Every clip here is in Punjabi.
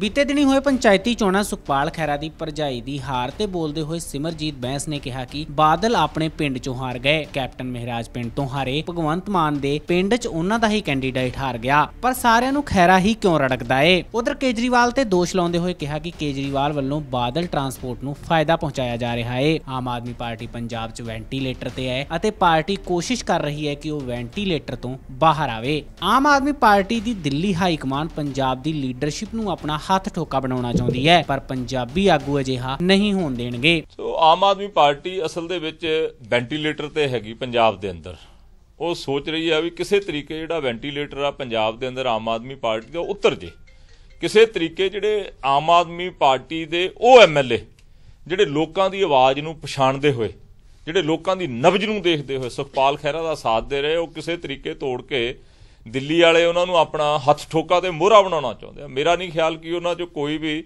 ਬੀਤੇ ਦਿਨੀ ਹੋਏ ਪੰਚਾਇਤੀ ਚੋਣਾਂ ਸੁਖਪਾਲ ਖੈਰਾ ਦੀ ਪਰਜਾਈ ਦੀ ਹਾਰ ਤੇ ਬੋਲਦੇ ਹੋਏ ਸਿਮਰਜੀਤ ਬੈਂਸ ਨੇ ਕਿਹਾ ਕਿ ਬਾਦਲ ਆਪਣੇ ਪਿੰਡ ਚੋਂ ਹਾਰ ਗਏ ਕੈਪਟਨ ਮਹਿਰਾਜ ਪਿੰਡ ਤੋਂ ਹਾਰੇ ਭਗਵੰਤ ਮਾਨ ਦੇ ਪਿੰਡ 'ਚ ਉਹਨਾਂ ਦਾ ਹੀ ਕੈਂਡੀਡੇਟ ਹਾਰ ਗਿਆ ਪਰ ਸਾਰਿਆਂ ਨੂੰ ਖੈਰਾ ਹੀ ਕਿਉਂ ਰੜਕਦਾ ਏ ਉਧਰ ਕੇਜਰੀਵਾਲ ਤੇ ਦੋਸ਼ ਲਾਉਂਦੇ ਹੋਏ ਕਿਹਾ ਕਿ ਕੇਜਰੀਵਾਲ ਵੱਲੋਂ ਬਾਦਲ ਟਰਾਂਸਪੋਰਟ ਨੂੰ ਫਾਇਦਾ ਪਹੁੰਚਾਇਆ ਜਾ ਰਿਹਾ ਏ ਆਮ ਆਦਮੀ ਪਾਰਟੀ ਪੰਜਾਬ 'ਚ ਵੈਂਟੀਲੇਟਰ ਤੇ ਹੈ ਅਤੇ ਪਾਰਟੀ ਕੋਸ਼ਿਸ਼ ਕਰ ਰਹੀ ਹੈ ਕਿ ਉਹ ਵੈਂਟੀਲੇਟਰ ਤੋਂ ਬਾਹਰ ਆਵੇ ਆਮ ਆਦਮੀ ਪਾਰਟੀ ਦੀ ਦਿੱਲੀ ਹਾਈ ਕਮਾਂਡ ਪੰਜਾਬ ਦੀ ਲੀਡਰਸ਼ਿਪ ਨੂੰ ਆਪਣਾ ਹੱਥ ਠੋਕਾ ਬਣਾਉਣਾ ਚਾਹੁੰਦੀ ਹੈ ਪਰ ਪੰਜਾਬੀ ਆਗੂ ਅਜਿਹਾ ਨਹੀਂ ਹੋਣ ਦੇਣਗੇ ਸੋ ਆਮ ਆਦਮੀ ਪਾਰਟੀ ਅਸਲ ਦੇ ਵਿੱਚ ਵੈਂਟੀਲੇਟਰ ਤੇ ਹੈਗੀ ਪੰਜਾਬ ਦੇ ਅੰਦਰ ਉਹ ਸੋਚ ਰਹੀ ਹੈ ਵੀ ਕਿਸੇ ਤਰੀਕੇ ਜਿਹੜਾ ਵੈਂਟੀਲੇਟਰ ਆ ਪੰਜਾਬ ਦੇ ਅੰਦਰ ਆਮ ਆਦਮੀ ਪਾਰਟੀ ਦਾ ਉਤਰ ਜੇ ਕਿਸੇ ਤਰੀਕੇ ਜਿਹੜੇ ਆਮ ਆਦਮੀ ਪਾਰਟੀ ਦੇ ਉਹ ਐਮਐਲਏ ਜਿਹੜੇ ਲੋਕਾਂ ਦੀ ਆਵਾਜ਼ ਨੂੰ ਪਛਾਣਦੇ ਹੋਏ ਜਿਹੜੇ ਲੋਕਾਂ ਦੀ ਨਬਜ ਨੂੰ ਦੇਖਦੇ ਹੋਏ ਸੁਖਪਾਲ ਖਹਿਰਾ ਦਾ ਸਾਥ ਦੇ ਰਹੇ ਉਹ ਕਿਸੇ ਤਰੀਕੇ ਤੋੜ ਕੇ ਦਿੱਲੀ ਵਾਲੇ ਉਹਨਾਂ ਨੂੰ ਆਪਣਾ ਹੱਥ ਠੋਕਾ ਤੇ ਮੋਹਰਾ ਬਣਾਉਣਾ ਚਾਹੁੰਦੇ ਆ ਮੇਰਾ ਨਹੀਂ ਖਿਆਲ ਕਿ ਉਹਨਾਂ 'ਚ ਕੋਈ ਵੀ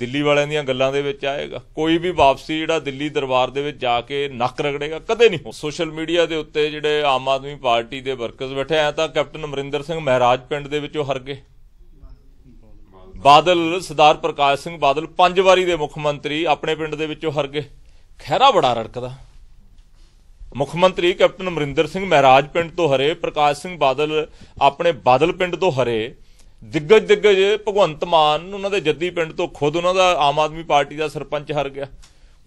ਦਿੱਲੀ ਵਾਲਿਆਂ ਦੀਆਂ ਗੱਲਾਂ ਦੇ ਵਿੱਚ ਆਏਗਾ ਕੋਈ ਵੀ ਵਾਪਸੀ ਜਿਹੜਾ ਦਿੱਲੀ ਦਰਬਾਰ ਦੇ ਵਿੱਚ ਜਾ ਕੇ ਨੱਕ ਰਗੜੇਗਾ ਕਦੇ ਨਹੀਂ ਹੋ ਸੋਸ਼ਲ ਮੀਡੀਆ ਦੇ ਉੱਤੇ ਜਿਹੜੇ ਆਮ ਆਦਮੀ ਪਾਰਟੀ ਦੇ ਵਰਕਰਸ ਬੈਠੇ ਆ ਤਾਂ ਕੈਪਟਨ ਅਮਰਿੰਦਰ ਸਿੰਘ ਮਹਾਰਾਜ ਪਿੰਡ ਦੇ ਵਿੱਚੋਂ ਹਰ ਗਏ ਬਾਦਲ ਸਰਦਾਰ ਪ੍ਰਕਾਸ਼ ਸਿੰਘ ਬਾਦਲ ਪੰਜ ਵਾਰੀ ਦੇ ਮੁੱਖ ਮੰਤਰੀ ਆਪਣੇ ਪਿੰਡ ਦੇ ਵਿੱਚੋਂ ਹਰ ਗਏ ਖਹਿਰਾ ਬੜਾ ਰੜਕਦਾ ਮੁੱਖ ਮੰਤਰੀ ਕੈਪਟਨ ਅਮਰਿੰਦਰ ਸਿੰਘ ਮਹਿਰਾਜ ਪਿੰਡ ਤੋਂ ਹਰੇ ਪ੍ਰਕਾਸ਼ ਸਿੰਘ ਬਾਦਲ ਆਪਣੇ ਬਾਦਲ ਪਿੰਡ ਤੋਂ ਹਰੇ ਦਿੱਗਜ ਦਿੱਗਜ ਭਗਵੰਤ ਮਾਨ ਉਹਨਾਂ ਦੇ ਜੱਦੀ ਪਿੰਡ ਤੋਂ ਖੁਦ ਉਹਨਾਂ ਦਾ ਆਮ ਆਦਮੀ ਪਾਰਟੀ ਦਾ ਸਰਪੰਚ ਹਰ ਗਿਆ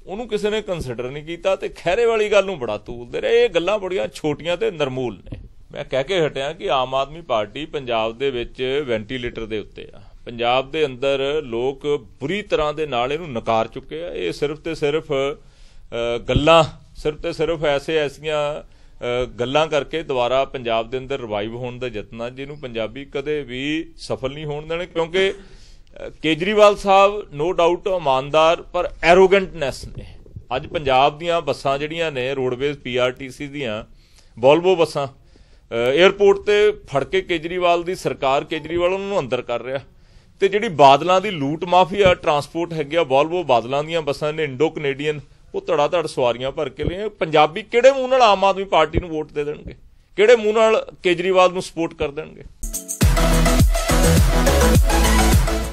ਉਹਨੂੰ ਕਿਸੇ ਨੇ ਕੰਸੀਡਰ ਨਹੀਂ ਕੀਤਾ ਤੇ ਖੈਰੇ ਵਾਲੀ ਗੱਲ ਨੂੰ ਬੜਾ ਤੂਲਦੇ ਰਹੇ ਇਹ ਗੱਲਾਂ ਬੜੀਆਂ ਛੋਟੀਆਂ ਤੇ ਨਰਮੂਲ ਨੇ ਮੈਂ ਕਹਿ ਕੇ ਹਟਿਆ ਕਿ ਆਮ ਆਦਮੀ ਪਾਰਟੀ ਪੰਜਾਬ ਦੇ ਵਿੱਚ ਵੈਂਟੀਲੇਟਰ ਦੇ ਉੱਤੇ ਆ ਪੰਜਾਬ ਦੇ ਅੰਦਰ ਲੋਕ ਬੁਰੀ ਤਰ੍ਹਾਂ ਦੇ ਨਾਲ ਇਹਨੂੰ ਨਕਾਰ ਚੁੱਕੇ ਆ ਇਹ ਸਿਰਫ ਤੇ ਸਿਰਫ ਗੱਲਾਂ ਸਿਰਫ ਤੇ ਸਿਰਫ ਐਸੇ ਐਸੀਆਂ ਗੱਲਾਂ ਕਰਕੇ ਦੁਬਾਰਾ ਪੰਜਾਬ ਦੇ ਅੰਦਰ ਰਿਵਾਈਵ ਹੋਣ ਦਾ ਯਤਨ ਆ ਜਿਹਨੂੰ ਪੰਜਾਬੀ ਕਦੇ ਵੀ ਸਫਲ ਨਹੀਂ ਹੋਣ ਦੇਣੇ ਕਿਉਂਕਿ ਕੇਜਰੀਵਾਲ ਸਾਹਿਬ ਨੋ ਡਾਊਟ ਇਮਾਨਦਾਰ ਪਰ ਐਰੋਗੈਂਟਨੈਸ ਨੇ ਅੱਜ ਪੰਜਾਬ ਦੀਆਂ ਬੱਸਾਂ ਜਿਹੜੀਆਂ ਨੇ ਰੋਡਵੇਜ਼ ਪੀਆਰਟੀਸੀ ਦੀਆਂ ਬੋਲਵੋ ਬੱਸਾਂ 에ਅਰਪੋਰਟ ਤੇ ਫੜ ਕੇ ਕੇਜਰੀਵਾਲ ਦੀ ਸਰਕਾਰ ਕੇਜਰੀਵਾਲ ਉਹਨਾਂ ਨੂੰ ਅੰਦਰ ਕਰ ਰਿਹਾ ਤੇ ਜਿਹੜੀ ਬਾਦਲਾਂ ਦੀ ਲੂਟ ਮਾਫੀਆ ਟਰਾਂਸਪੋਰਟ ਹੈਗੀ ਆ ਬੋਲਵੋ ਬਾਦਲਾਂ ਦੀਆਂ ਬੱਸਾਂ ਨੇ ਇੰਡੋ ਕੈਨੇਡੀਅਨ ਉਹ ਧੜਾ ਧੜ ਸਵਾਰੀਆਂ ਭਰ ਕੇ ਲਈਆਂ ਪੰਜਾਬੀ ਕਿਹੜੇ ਮੂੰਹ ਨਾਲ ਆਮ ਆਦਮੀ ਪਾਰਟੀ ਨੂੰ ਵੋਟ ਦੇ ਦੇਣਗੇ ਕਿਹੜੇ ਮੂੰਹ ਨਾਲ ਕੇਜਰੀਵਾਲ ਨੂੰ ਸਪੋਰਟ ਕਰ ਦੇਣਗੇ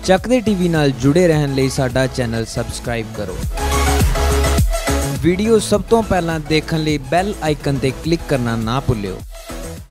ਚੱਕਦੇ ਟੀਵੀ ਨਾਲ ਜੁੜੇ ਰਹਿਣ ਲਈ ਸਾਡਾ ਚੈਨਲ ਸਬਸਕ੍ਰਾਈਬ ਕਰੋ ਵੀਡੀਓ ਸਭ ਤੋਂ ਪਹਿਲਾਂ ਦੇਖਣ ਲਈ ਬੈਲ ਆਈਕਨ ਤੇ ਕਲਿੱਕ ਕਰਨਾ ਨਾ ਭੁੱਲਿਓ